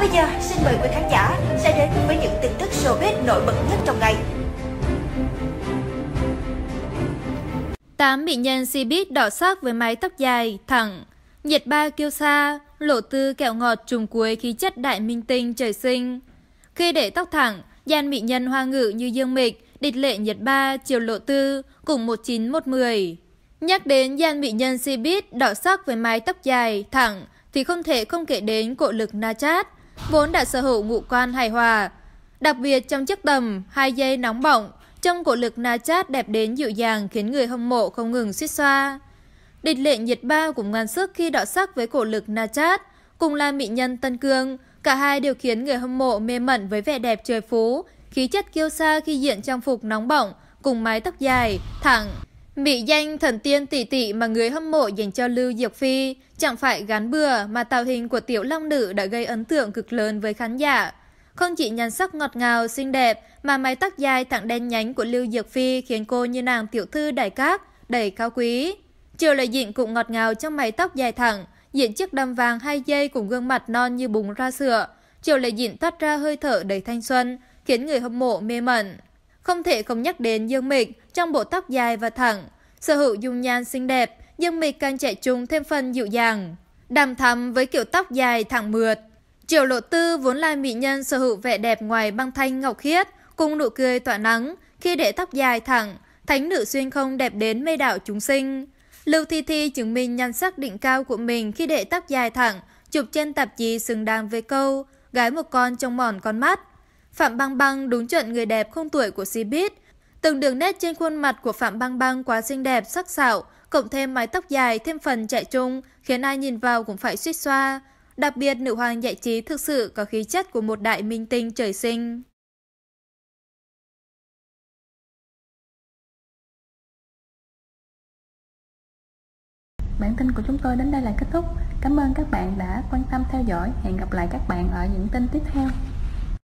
bây giờ, xin mời quý khán giả sẽ đến với những tin tức showbiz nổi bật nhất trong ngày. 8 bị nhân bít đỏ sắc với mái tóc dài, thẳng, nhiệt ba kiêu sa, lộ tư kẹo ngọt trùng cuối khí chất đại minh tinh trời sinh. Khi để tóc thẳng, gian mỹ nhân hoa ngự như dương mịch, địch lệ nhiệt ba, chiều lộ tư, cùng 19110. Nhắc đến gian mỹ nhân bít đỏ sắc với mái tóc dài, thẳng, thì không thể không kể đến cộ lực Na Chát, vốn đã sở hữu ngũ quan hài hòa. Đặc biệt trong chiếc tầm, hai dây nóng bỏng, trong cổ lực na chát đẹp đến dịu dàng khiến người hâm mộ không ngừng suýt xoa. Địch lệ nhiệt ba cùng ngan sức khi đọ sắc với cổ lực na chát, cùng là mỹ nhân Tân Cương, cả hai đều khiến người hâm mộ mê mẩn với vẻ đẹp trời phú, khí chất kiêu sa khi diện trang phục nóng bỏng, cùng mái tóc dài, thẳng, Mỹ danh thần tiên tỷ tỷ mà người hâm mộ dành cho Lưu Diệc Phi chẳng phải gán bừa mà tạo hình của tiểu long nữ đã gây ấn tượng cực lớn với khán giả. Không chỉ nhan sắc ngọt ngào, xinh đẹp mà mái tóc dài thẳng đen nhánh của Lưu Diệc Phi khiến cô như nàng tiểu thư đại cát, đầy cao quý. Triều Lệ Dịnh cũng ngọt ngào trong mái tóc dài thẳng, diện chiếc đầm vàng hai dây cùng gương mặt non như bùng ra sữa. Triều Lệ Dịnh toát ra hơi thở đầy thanh xuân, khiến người hâm mộ mê mẩn. Không thể không nhắc đến Dương Mịch trong bộ tóc dài và thẳng. Sở hữu dung nhan xinh đẹp, Dương Mịch càng trẻ trung thêm phần dịu dàng. Đàm thắm với kiểu tóc dài thẳng mượt. Triệu lộ tư vốn là mỹ nhân sở hữu vẻ đẹp ngoài băng thanh ngọc khiết, cùng nụ cười tỏa nắng khi để tóc dài thẳng, thánh nữ xuyên không đẹp đến mê đảo chúng sinh. Lưu Thi Thi chứng minh nhan sắc đỉnh cao của mình khi để tóc dài thẳng, chụp trên tạp chí xứng đáng với câu gái một con trong mòn con mắt. Phạm Băng Băng đúng chuẩn người đẹp không tuổi của Cbiz. Từng đường nét trên khuôn mặt của Phạm Băng Băng quá xinh đẹp, sắc sảo, cộng thêm mái tóc dài, thêm phần chạy trung, khiến ai nhìn vào cũng phải suýt xoa. Đặc biệt, nữ hoàng giải trí thực sự có khí chất của một đại minh tinh trời sinh. Bản tin của chúng tôi đến đây là kết thúc. Cảm ơn các bạn đã quan tâm theo dõi. Hẹn gặp lại các bạn ở những tin tiếp theo.